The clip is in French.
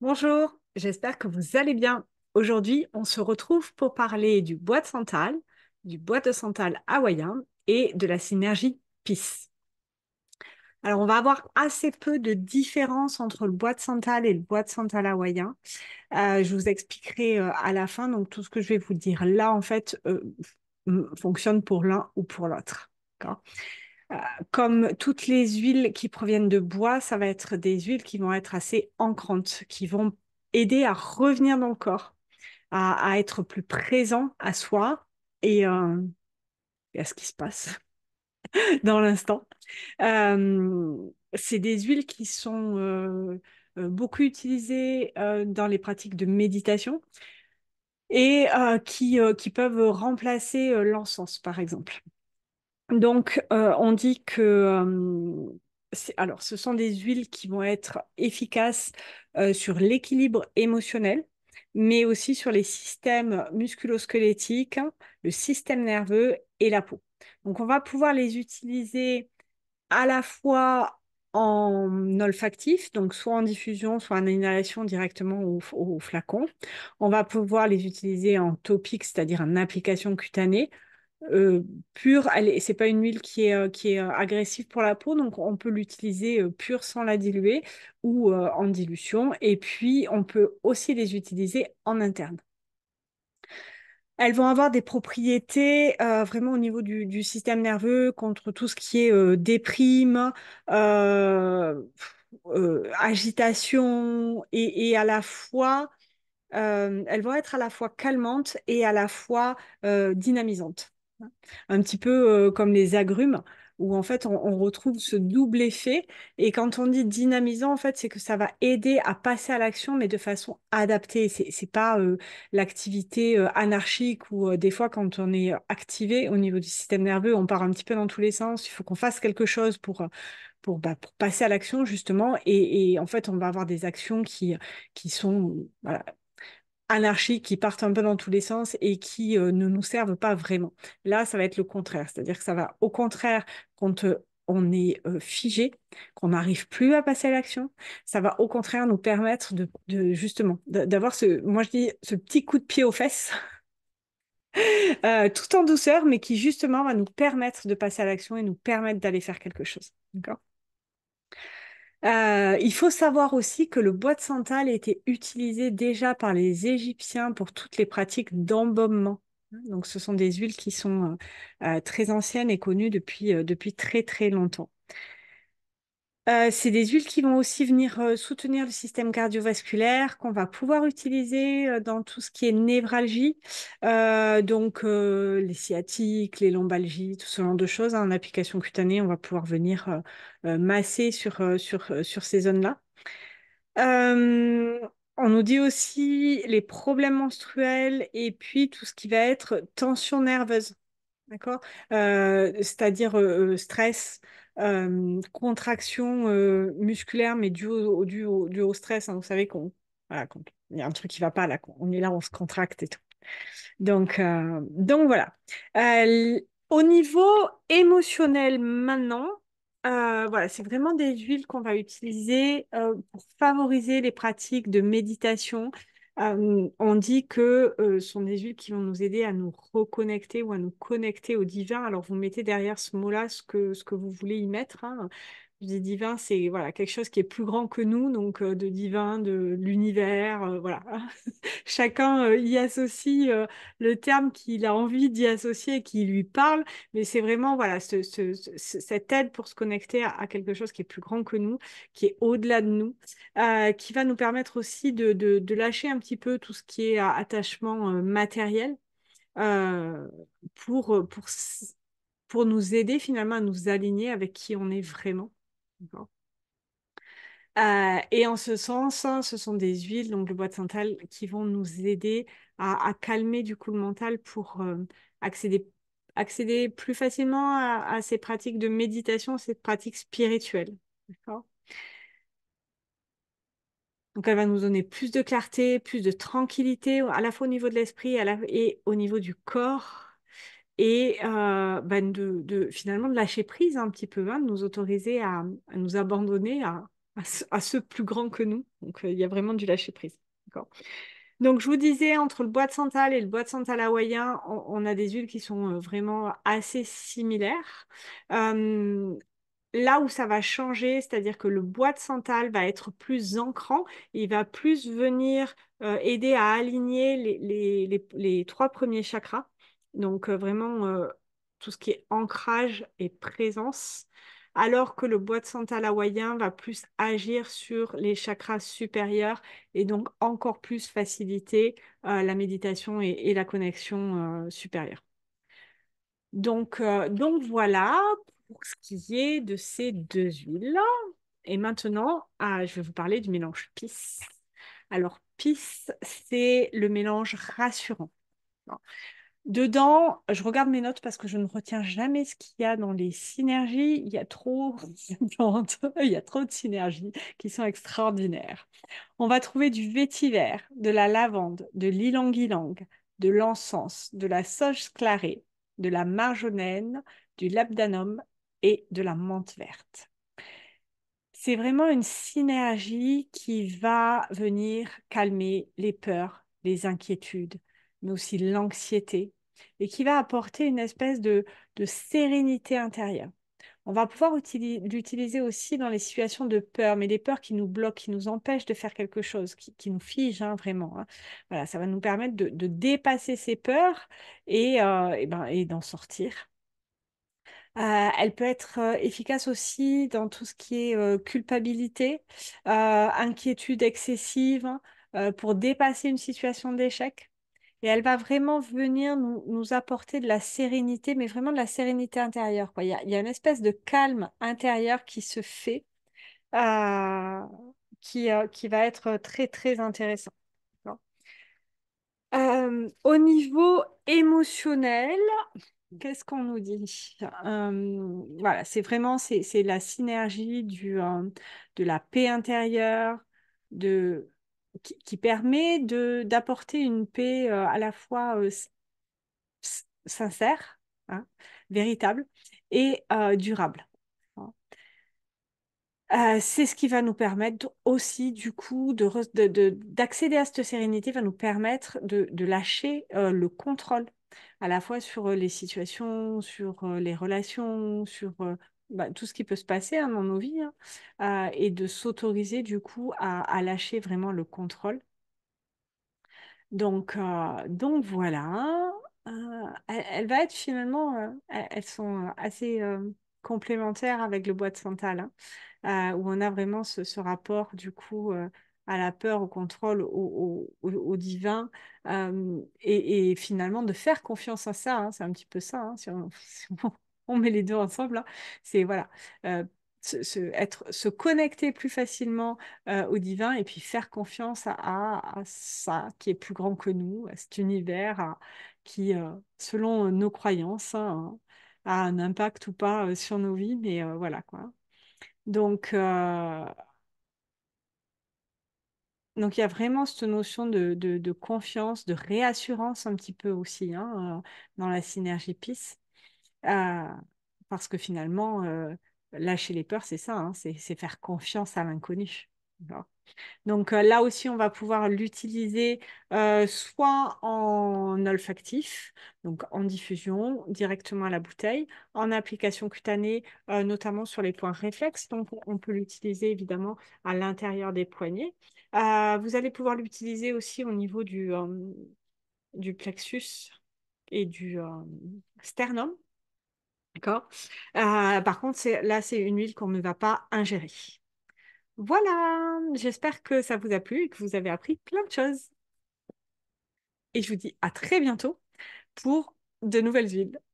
Bonjour, j'espère que vous allez bien. Aujourd'hui, on se retrouve pour parler du bois de santal, du bois de santal hawaïen et de la synergie PIS. Alors, on va avoir assez peu de différence entre le bois de santal et le bois de santal hawaïen. Euh, je vous expliquerai euh, à la fin, donc tout ce que je vais vous dire là, en fait, euh, fonctionne pour l'un ou pour l'autre. Euh, comme toutes les huiles qui proviennent de bois, ça va être des huiles qui vont être assez ancrantes, qui vont aider à revenir dans le corps, à, être plus présent à soi et, euh, à ce qui se passe dans l'instant. Euh, c'est des huiles qui sont beaucoup utilisées dans les pratiques de méditation et qui peuvent remplacer l'encens, par exemple. Donc, euh, on dit que... Euh, alors, ce sont des huiles qui vont être efficaces euh, sur l'équilibre émotionnel, mais aussi sur les systèmes musculosquelettiques, le système nerveux et la peau. Donc, on va pouvoir les utiliser à la fois en olfactif, donc soit en diffusion, soit en inhalation directement au flacon. On va pouvoir les utiliser en topique, c'est-à-dire en application cutanée, euh, pure, ce c'est pas une huile qui est, euh, qui est euh, agressive pour la peau, donc on peut l'utiliser pure sans la diluer ou en dilution. Et puis, on peut aussi les utiliser en interne. Elles vont avoir des propriétés vraiment au niveau du, système nerveux contre tout ce qui est déprime, agitation et, et, à la fois, elles vont être à la fois calmantes et à la fois dynamisantes. Un petit peu euh, comme les agrumes, où en fait on, retrouve ce double effet. Et quand on dit dynamisant, en fait, c'est que ça va aider à passer à l'action, mais de façon adaptée. C'est, n'est pas euh, l'activité euh, anarchique ou des fois quand on est activé au niveau du système nerveux, on part un petit peu dans tous les sens. Il faut qu'on fasse quelque chose pour pour, bah, passer à l'action justement. Et, en fait, on va avoir des actions qui qui sont Anarchie qui partent un peu dans tous les sens et qui euh, ne nous servent pas vraiment. Là, ça va être le contraire, c'est-à-dire que ça va au contraire quand euh, on est euh, figé, qu'on n'arrive plus à passer à l'action, ça va au contraire nous permettre de, de justement d'avoir ce, moi je dis ce petit coup de pied aux fesses. tout en douceur, mais qui justement va nous permettre de passer à l'action et nous permettre d'aller faire quelque chose. D'accord euh, il faut savoir aussi que le bois de santal était utilisé déjà par les Égyptiens pour toutes les pratiques d'embaumement. Donc, ce sont des huiles qui sont euh, euh, très anciennes et connues depuis, depuis très très longtemps. Euh, c'est des huiles qui vont aussi venir euh, soutenir le système cardiovasculaire qu'on va pouvoir utiliser euh, dans tout ce qui est névralgie, donc les sciatiques, les lombalgies, tout ce genre de choses. Hein, en application cutanée, on va pouvoir venir masser sur, sur, sur ces zones-là. On nous dit aussi les problèmes menstruels et puis tout ce qui va être tension nerveuse. D'accord C'est-à-dire stress, contraction musculaire, mais due au, stress. Hein. vous savez qu'on voilà, y a un truc qui va pas là, on est là, on se contracte et tout. Donc, donc voilà. au niveau émotionnel maintenant, voilà, c'est vraiment des huiles qu'on va utiliser pour favoriser les pratiques de méditation, on dit que ce sont des huiles qui vont nous aider à nous reconnecter ou à nous connecter au divin. Alors vous mettez derrière ce mot-là ce que, ce que vous voulez y mettre. Hein. Je dis divin, c'est voilà quelque chose qui est plus grand que nous, donc de divin, de, l'univers, voilà. Chacun y associe le terme qu'il a envie d'y associer qui lui parle, mais c'est vraiment voilà cette aide pour se connecter à, quelque chose qui est plus grand que nous, qui est au-delà de nous, qui va nous permettre aussi de, lâcher un petit peu tout ce qui est ah, attachement matériel pour pour pour nous aider finalement à nous aligner avec qui on est vraiment. Euh, et en ce sens, hein, ce sont des huiles, donc le bois de santal, qui vont nous aider à, calmer du coup le mental pour euh, accéder, plus facilement à, ces pratiques de méditation, ces pratiques spirituelles. Donc elle va nous donner plus de clarté, plus de tranquillité, à la fois au niveau de l'esprit et au niveau du corps et bah, de, finalement de lâcher prise un petit peu, hein, de nous autoriser à, nous abandonner à, à, ce, plus grand que nous. Donc il y a vraiment du lâcher prise. Donc je vous disais, entre le bois de santal et le bois de santal hawaïen, on, a des huiles qui sont vraiment assez similaires. là où ça va changer, c'est-à-dire que le bois de santal va être plus ancrant, il va plus venir aider à aligner les, les, les, trois premiers chakras. Donc euh, vraiment, euh, tout ce qui est ancrage et présence alors que le bois de santal hawaïen va plus agir sur les chakras supérieurs et donc encore plus faciliter euh, la méditation et, la connexion supérieure. Donc, donc voilà pour ce qui est de ces deux huiles. Et maintenant, ah, je vais vous parler du mélange PIS. Alors, PIS, c'est le mélange rassurant. Dedans, je regarde mes notes parce que je ne retiens jamais ce qu'il y a dans les synergies. Il y a trop, il y a trop de synergies qui sont extraordinaires. On va trouver du vétiver, de la lavande, de lylang de l'encens, de la sauge clarée, de la marjolaine, du labdanum et de la menthe verte. C'est vraiment une synergie qui va venir calmer les peurs, les inquiétudes, mais aussi l'anxiété, et qui va apporter une espèce de, sérénité intérieure. On va pouvoir l'utiliser aussi dans les situations de peur, mais des peurs qui nous bloquent, qui nous empêchent de faire quelque chose, qui, nous figent hein, vraiment. Hein. Voilà, ça va nous permettre de, dépasser ces peurs et, euh, ben, d'en sortir. Euh, elle peut être euh, efficace aussi dans tout ce qui est culpabilité, inquiétude excessive hein, pour dépasser une situation d'échec. Et elle va vraiment venir nous, apporter de la sérénité, mais vraiment de la sérénité intérieure. Quoi. Il, y a, une espèce de calme intérieur qui se fait, euh, qui, euh, qui, va être euh, très, très intéressant. au niveau émotionnel, qu'est-ce qu'on nous dit Voilà, c'est vraiment c'est, la synergie du, de la paix intérieure, de qui, permet d'apporter une paix euh, à la fois euh, sincère, hein, véritable et euh, durable. Hein. c'est ce qui va nous permettre aussi, du coup, d'accéder à cette sérénité, va nous permettre de, lâcher le contrôle, à la fois sur les situations, sur les relations, sur bah, tout ce qui peut se passer hein, dans nos vies hein, euh, et de s'autoriser du coup à, lâcher vraiment le contrôle. Donc, euh, donc voilà, hein. euh, elle, va être finalement, elles sont assez complémentaires avec le bois de Santal, où on a vraiment ce, rapport du coup à la peur, au contrôle, au, divin, et, finalement de faire confiance à ça. c'est un petit peu ça, on met les deux ensemble. Hein. C'est voilà. Euh, se, être, se connecter plus facilement euh, au divin et puis faire confiance à, ça qui est plus grand que nous, à cet univers qui, euh, selon nos croyances, hein, a un impact ou pas sur nos vies, mais voilà quoi. Donc, donc il y a vraiment cette notion de, confiance, de réassurance un petit peu aussi hein, dans la synergie PIS. Ah, parce que finalement, euh, lâcher les peurs, c'est ça, hein, c'est faire confiance à l'inconnu. Donc euh, là aussi, on va pouvoir l'utiliser euh, soit en olfactif, donc en diffusion directement à la bouteille, en application cutanée, notamment sur les points réflexes. Donc on peut l'utiliser évidemment à l'intérieur des poignets. vous allez pouvoir l'utiliser aussi au niveau du, du plexus et du sternum. D'accord euh, Par contre, là, c'est une huile qu'on ne va pas ingérer. Voilà, j'espère que ça vous a plu et que vous avez appris plein de choses. Et je vous dis à très bientôt pour de nouvelles huiles.